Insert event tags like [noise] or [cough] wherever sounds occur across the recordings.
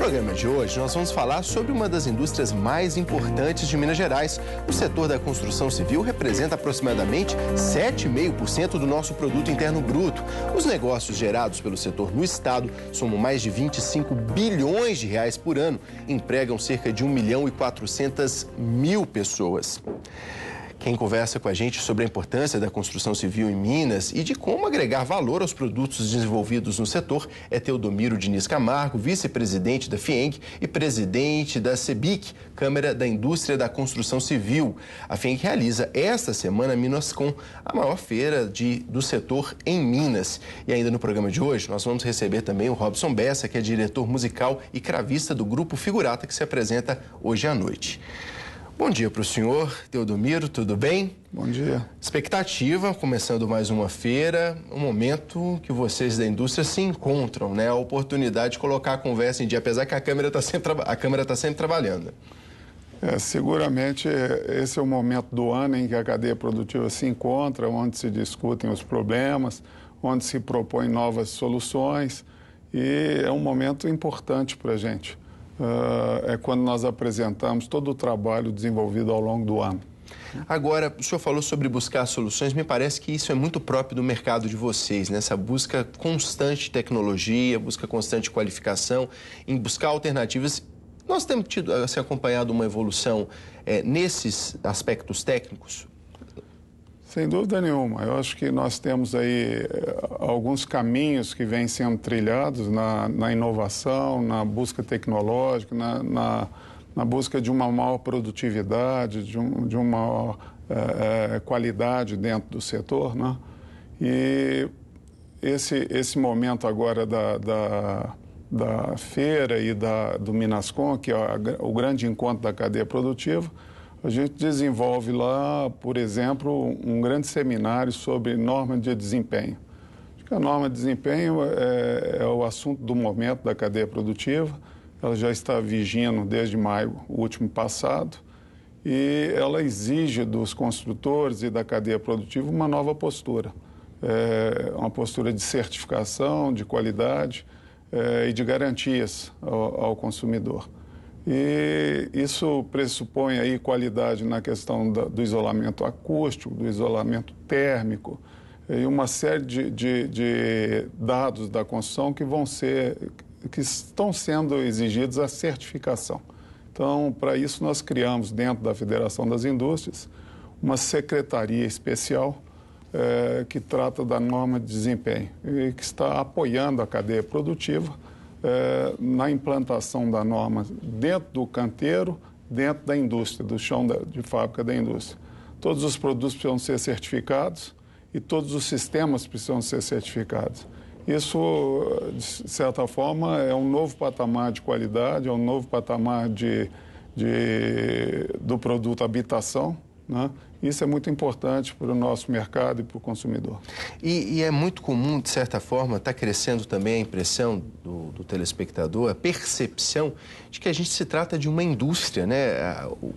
programa de hoje, nós vamos falar sobre uma das indústrias mais importantes de Minas Gerais. O setor da construção civil representa aproximadamente 7,5% do nosso produto interno bruto. Os negócios gerados pelo setor no estado somam mais de 25 bilhões de reais por ano, empregam cerca de 1 milhão e 400 mil pessoas. Quem conversa com a gente sobre a importância da construção civil em Minas e de como agregar valor aos produtos desenvolvidos no setor é Teodomiro Diniz Camargo, vice-presidente da FIENG e presidente da CEBIC, Câmara da Indústria da Construção Civil. A FIENG realiza esta semana a Minascom, a maior feira de, do setor em Minas. E ainda no programa de hoje, nós vamos receber também o Robson Bessa, que é diretor musical e cravista do grupo Figurata, que se apresenta hoje à noite. Bom dia para o senhor, Teodomiro, tudo bem? Bom dia. Expectativa, começando mais uma feira, um momento que vocês da indústria se encontram, né? A oportunidade de colocar a conversa em dia, apesar que a câmera está sempre, tá sempre trabalhando. É, seguramente é, esse é o momento do ano em que a cadeia produtiva se encontra, onde se discutem os problemas, onde se propõem novas soluções e é um momento importante para a gente. Ah, é quando nós apresentamos todo o trabalho desenvolvido ao longo do ano. Agora, o senhor falou sobre buscar soluções, me parece que isso é muito próprio do mercado de vocês, nessa né? busca constante de tecnologia, busca constante de qualificação, em buscar alternativas. Nós temos tido, assim, acompanhado uma evolução é, nesses aspectos técnicos sem dúvida nenhuma. Eu acho que nós temos aí eh, alguns caminhos que vêm sendo trilhados na, na inovação, na busca tecnológica, na, na, na, busca de uma maior produtividade, de, um, de uma maior é, qualidade dentro do setor. Né? E esse, esse momento agora da, da, da feira e da, do Minascom, que é o grande encontro da cadeia produtiva, a gente desenvolve lá, por exemplo, um grande seminário sobre norma de desempenho. Acho que a norma de desempenho é, é, o assunto do momento da cadeia produtiva. Ela já está vigindo desde maio o último passado e ela exige dos construtores e da cadeia produtiva uma nova postura, é, uma postura de certificação, de qualidade é, e de garantias ao, ao consumidor. E isso pressupõe aí qualidade na questão da, do isolamento acústico, do isolamento térmico e uma série de, de, de dados da construção que vão ser que estão sendo exigidos a certificação. Então, para isso nós criamos dentro da Federação das Indústrias uma secretaria especial eh, que trata da norma de desempenho e que está apoiando a cadeia produtiva é, na implantação da norma dentro do canteiro, dentro da indústria, do chão da, de fábrica da indústria. Todos os produtos precisam ser certificados e todos os sistemas precisam ser certificados. Isso, de certa forma, é um novo patamar de qualidade, é um novo patamar de, de do produto habitação né? Isso é muito importante para o nosso mercado e para o consumidor. E, e é muito comum, de certa forma, está crescendo também a impressão do, do, telespectador, a percepção de que a gente se trata de uma indústria, né? A, o,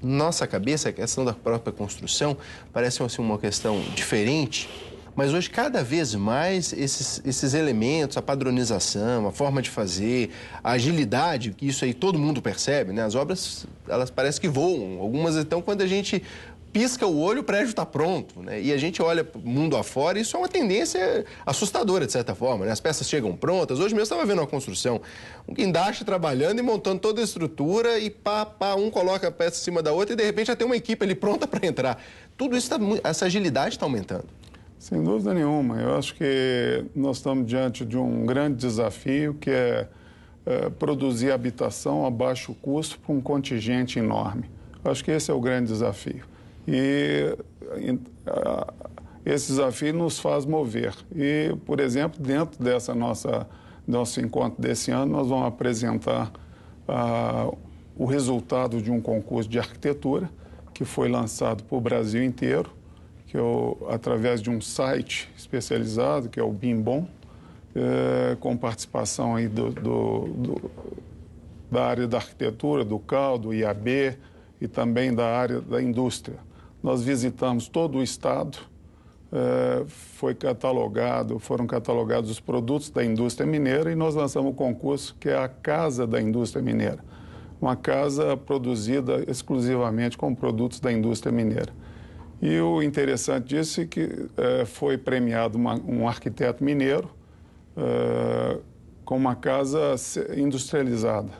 nossa cabeça, a questão da própria construção parece assim, uma questão diferente mas hoje, cada vez mais, esses, esses elementos, a padronização, a forma de fazer, a agilidade, que isso aí todo mundo percebe, né? As obras, elas parecem que voam. Algumas, então, quando a gente pisca o olho, o prédio está pronto. Né? E a gente olha mundo afora e isso é uma tendência assustadora, de certa forma. Né? As peças chegam prontas. Hoje mesmo estava vendo uma construção, um guindaste trabalhando e montando toda a estrutura e pá, pá, um coloca a peça em cima da outra e de repente já tem uma equipe ali pronta para entrar. Tudo isso, tá, essa agilidade está aumentando. Sem dúvida nenhuma. Eu acho que nós estamos diante de um grande desafio que é, é produzir habitação a baixo custo para um contingente enorme. Eu acho que esse é o grande desafio. E a, esse desafio nos faz mover. E, por exemplo, dentro dessa nossa nosso encontro desse ano, nós vamos apresentar o resultado de um concurso de arquitetura que foi lançado para o Brasil inteiro que eu, é através de um site especializado, que é o Bimbom, é, com participação aí do, do, do, da área da arquitetura, do CAL, do IAB e também da área da indústria. Nós visitamos todo o estado, é, foi catalogado, foram catalogados os produtos da indústria mineira e nós lançamos o um concurso que é a Casa da Indústria Mineira, uma casa produzida exclusivamente com produtos da indústria mineira. E o interessante disso é que eh, foi premiado uma, um arquiteto mineiro eh, com uma casa industrializada.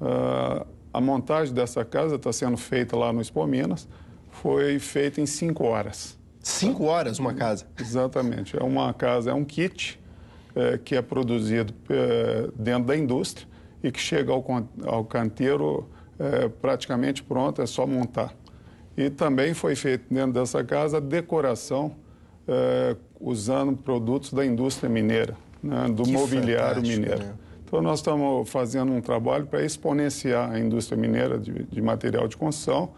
Eh, a montagem dessa casa está sendo feita lá no Expo Minas, foi feita em cinco horas. Cinco horas uma casa? Exatamente. É uma casa, é um kit que é produzido dentro da indústria e que chega ao, ao canteiro praticamente pronto, é só montar. E também foi feito dentro dessa casa decoração eh, usando produtos da indústria mineira, né, do que mobiliário mineiro. Né? Então, nós estamos fazendo um trabalho para exponenciar a indústria mineira de, de, material de construção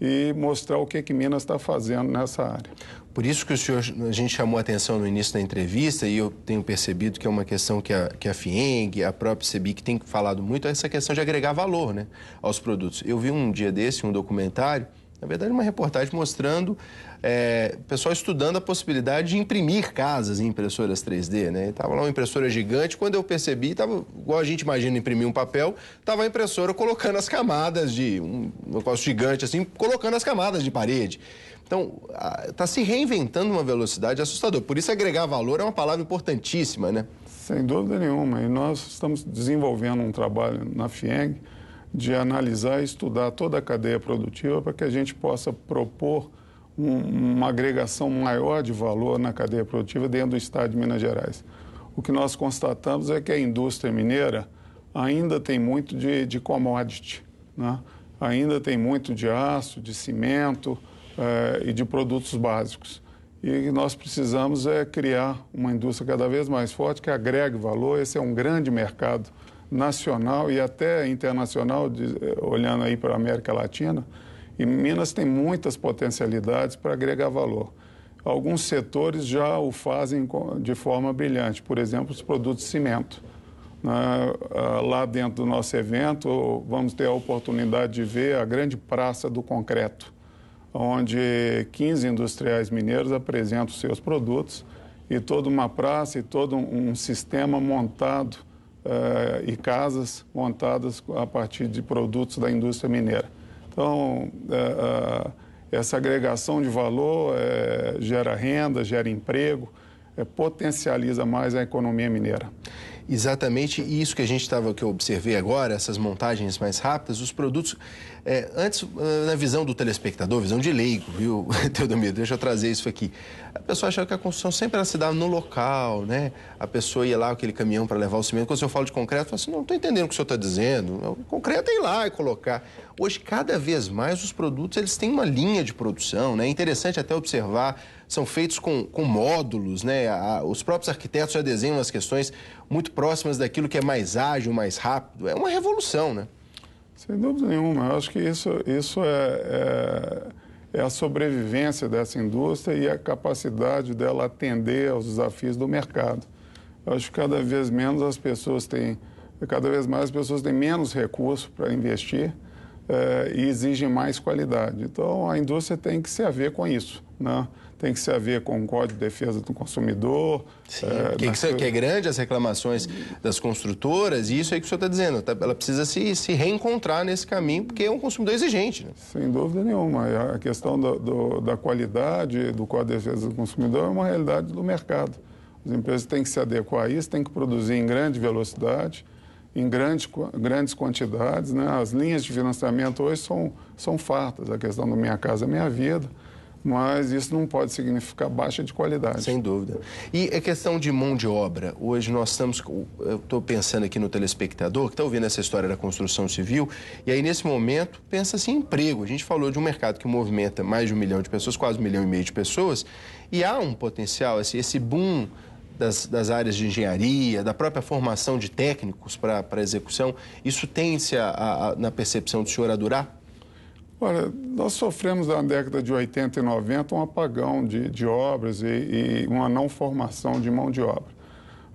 e mostrar o que, que Minas está fazendo nessa área. Por isso que o senhor, a gente chamou a atenção no início da entrevista, e eu tenho percebido que é uma questão que a, que a FIENG, a própria CEBIC tem falado muito, é essa questão de agregar valor né, aos produtos. Eu vi um dia desse um documentário na verdade, uma reportagem mostrando é, pessoal estudando a possibilidade de imprimir casas em impressoras 3D, né? Estava lá uma impressora gigante, quando eu percebi, estava, igual a gente imagina imprimir um papel, estava a impressora colocando as camadas de um negócio gigante assim, colocando as camadas de parede. Então, está se reinventando uma velocidade assustadora. Por isso, agregar valor é uma palavra importantíssima, né? Sem dúvida nenhuma. E nós estamos desenvolvendo um trabalho na FIENG, de analisar e estudar toda a cadeia produtiva para que a gente possa propor um, uma agregação maior de valor na cadeia produtiva dentro do Estado de Minas Gerais. O que nós constatamos é que a indústria mineira ainda tem muito de, de commodity, né? ainda tem muito de aço, de cimento eh, e de produtos básicos. E nós precisamos é criar uma indústria cada vez mais forte que agregue valor. Esse é um grande mercado nacional e até internacional, de, eh, olhando aí para a América Latina, e Minas tem muitas potencialidades para agregar valor. Alguns setores já o fazem de forma brilhante, por exemplo, os produtos de cimento. Né? Ah, lá dentro do nosso evento, vamos ter a oportunidade de ver a grande praça do concreto, onde 15 industriais mineiros apresentam seus produtos e toda uma praça e todo um sistema montado uh, e casas montadas a partir de produtos da indústria mineira. Então, uh, essa agregação de valor gera renda, gera emprego, potencializa mais a economia mineira exatamente isso que a gente estava, que eu observei agora, essas montagens mais rápidas, os produtos. É, antes, ah, na visão do telespectador, visão de leigo, viu, [laughs] Teodomiro? Deixa eu trazer isso aqui. A pessoa achava que a construção sempre ela se dava no local, né? A pessoa ia lá, aquele caminhão para levar o cimento. Quando eu falo de concreto, eu falo assim: não estou entendendo o que o senhor está dizendo. O concreto é ir lá e colocar. Hoje, cada vez mais, os produtos eles têm uma linha de produção, né? É interessante até observar, são feitos com, com módulos, né? A, os próprios arquitetos já desenham as questões muito próximas daquilo que é mais ágil, mais rápido. É uma revolução, né? Sem dúvida nenhuma. Eu acho que isso, isso é, é, é a sobrevivência dessa indústria e a capacidade dela atender aos desafios do mercado. Eu acho que cada vez menos as pessoas têm, cada vez mais as pessoas têm menos recursos para investir eh, e exigem mais qualidade. Então, a indústria tem que se haver com isso. Né? tem que se haver com o Código de Defesa do Consumidor. Sim, é, que, que, é grande as reclamações das construtoras, e isso aí que o senhor está dizendo, tá, ela precisa se, se reencontrar nesse caminho, porque é um consumidor exigente. Né? Sem dúvida nenhuma. A questão do, do, da qualidade do Código de Defesa do Consumidor é uma realidade do mercado. As empresas têm que se adequar a isso, têm que produzir em grande velocidade, em grande, grandes quantidades. Né? As linhas de financiamento hoje são, são fartas. A questão do Minha Casa Minha Vida, mas isso não pode significar baixa de qualidade. Sem dúvida. E a é questão de mão de obra. Hoje nós estamos, eu estou pensando aqui no telespectador que está ouvindo essa história da construção civil, e aí nesse momento pensa-se em assim, emprego. A gente falou de um mercado que movimenta mais de um milhão de pessoas, quase um milhão e meio de pessoas, e há um potencial, esse, assim, esse boom das, das áreas de engenharia, da própria formação de técnicos para a execução, isso tende a, a, a, na percepção do senhor a durar? Olha, nós sofremos na década de 80 e 90 um apagão de, de obras e, e uma não formação de mão de obra.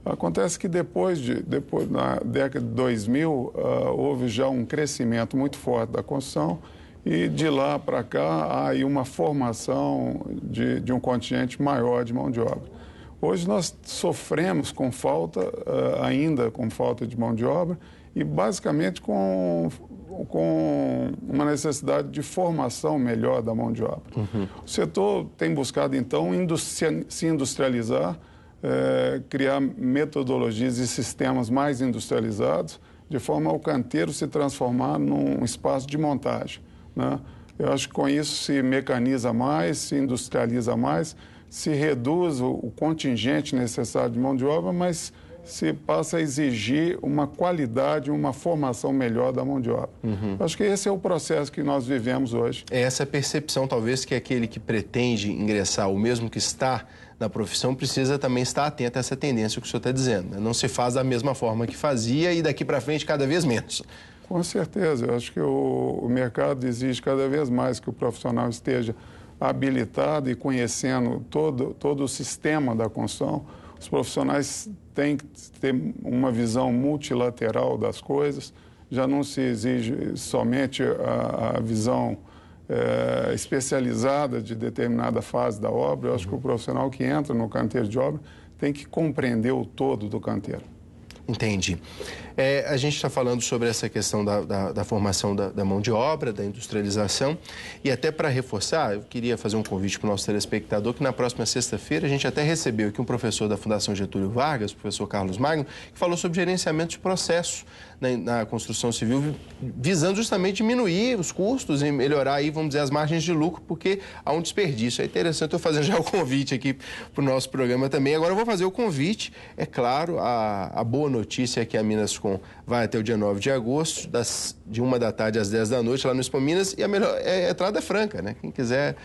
Acontece que depois, de, depois na década de 2000, uh, ah, houve já um crescimento muito forte da construção e de lá para cá há aí uma formação de, de um contingente maior de mão de obra. Hoje nós sofremos com falta, eh, ainda com falta de mão de obra, e basicamente com, com uma necessidade de formação melhor da mão de obra. Uhum. O setor tem buscado, então, industri se industrializar, eh, criar metodologias e sistemas mais industrializados, de forma ao canteiro se transformar num espaço de montagem. Né? Eu acho que com isso se mecaniza mais, se industrializa mais se reduz o contingente necessário de mão de obra, mas se passa a exigir uma qualidade, uma formação melhor da mão de obra. Uhum. Acho que esse é o processo que nós vivemos hoje. É essa percepção, talvez, que aquele que pretende ingressar, ou mesmo que está na profissão, precisa também estar atento a essa tendência que o senhor está dizendo. Né? Não se faz da mesma forma que fazia e daqui para frente cada vez menos. Com certeza. Eu acho que o, o mercado exige cada vez mais que o profissional esteja habilitado e conhecendo todo, todo o sistema da construção, os profissionais têm que ter uma visão multilateral das coisas, já não se exige somente a, a visão é, especializada de determinada fase da obra. Eu acho que o profissional que entra no canteiro de obra tem que compreender o todo do canteiro. Entendi. É, a gente está falando sobre essa questão da, da, da formação da, da, mão de obra, da industrialização. E até para reforçar, eu queria fazer um convite para o nosso telespectador que na próxima sexta-feira a gente até recebeu aqui um professor da Fundação Getúlio Vargas, o professor Carlos Magno, que falou sobre gerenciamento de processo na, né, na construção civil, visando justamente diminuir os custos e melhorar aí, vamos dizer, as margens de lucro, porque há um desperdício. É interessante, estou fazendo já o convite aqui para o nosso programa também. Agora eu vou fazer o convite, é claro, a, a boa notícia é que a Minas com vai até o dia 9 de agosto, das, de uma da tarde às 10 da noite, lá no Expo Minas, e a melhor é, é entrada é franca, né? Quem quiser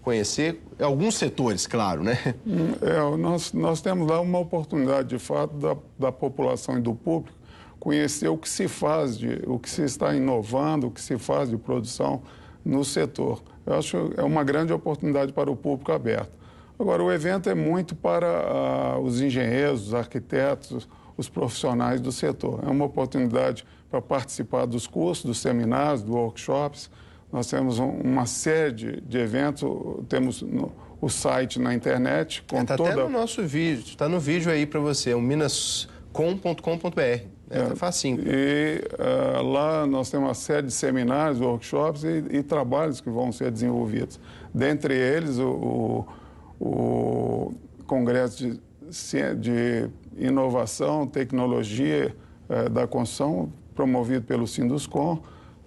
conhecer, alguns setores, claro, né? Hum, é, nós, nós temos lá uma oportunidade, de fato, da, da população e do público conhecer o que se faz, de, o que se está inovando, o que se faz de produção no setor. Eu acho que é uma grande oportunidade para o público aberto. Agora, o evento é muito para ah, os engenheiros, os arquitetos, os profissionais do setor. É uma oportunidade para participar dos cursos, dos seminários, dos workshops. Nós temos uma série de eventos, temos o site na internet. Está é, tá toda... até no nosso vídeo, está no vídeo aí para você, é o minascom.com.br. Né? Tá é, tá facinho. E uh, lá nós temos uma série de seminários, workshops e, e trabalhos que vão ser desenvolvidos. Dentre eles, o, o, o Congresso de, de inovação, tecnologia eh, da construção, promovido pelo Sinduscom.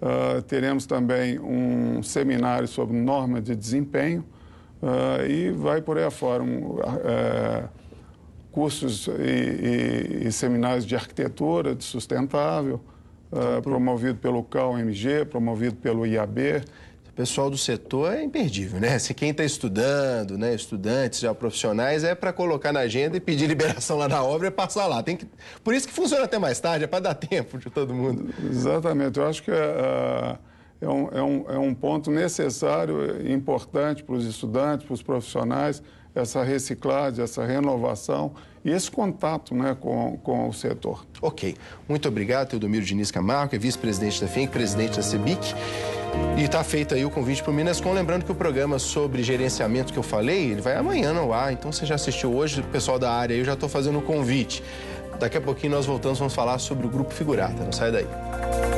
Uh, teremos também um seminário sobre norma de desempenho uh, e vai por aí afora. Um, uh, cursos e, e, e, seminários de arquitetura, de sustentável, então, promovido pelo MG, promovido pelo IAB pessoal do setor é imperdível, né? Se quem está estudando, né, estudantes, já profissionais, é para colocar na agenda e pedir [laughs] liberação lá na obra e passar lá. Tem que... Por isso que funciona até mais tarde, é para dar [laughs] tempo de todo mundo. Exatamente. Eu acho que ah, é, um, é, um, é um ponto necessário, importante para os estudantes, para os profissionais, essa reciclagem, essa renovação e esse contato né, com, com o setor. Ok. Muito obrigado, Teodomiro Diniz Camargo, é vice-presidente da FENC, presidente da CEBIC. E está feito aí o convite para o Minascom. Lembrando que o programa sobre gerenciamento que eu falei, ele vai amanhã no ar. Então você já assistiu hoje, o pessoal da área, eu já estou fazendo o convite. Daqui a pouquinho nós voltamos, vamos falar sobre o grupo figurata. Não sai daí.